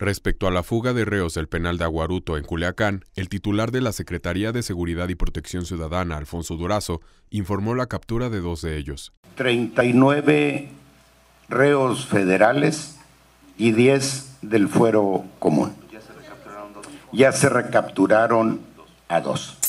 Respecto a la fuga de reos del penal de Aguaruto en Culiacán, el titular de la Secretaría de Seguridad y Protección Ciudadana, Alfonso Durazo, informó la captura de dos de ellos. 39 reos federales y 10 del fuero común. Ya se recapturaron a dos.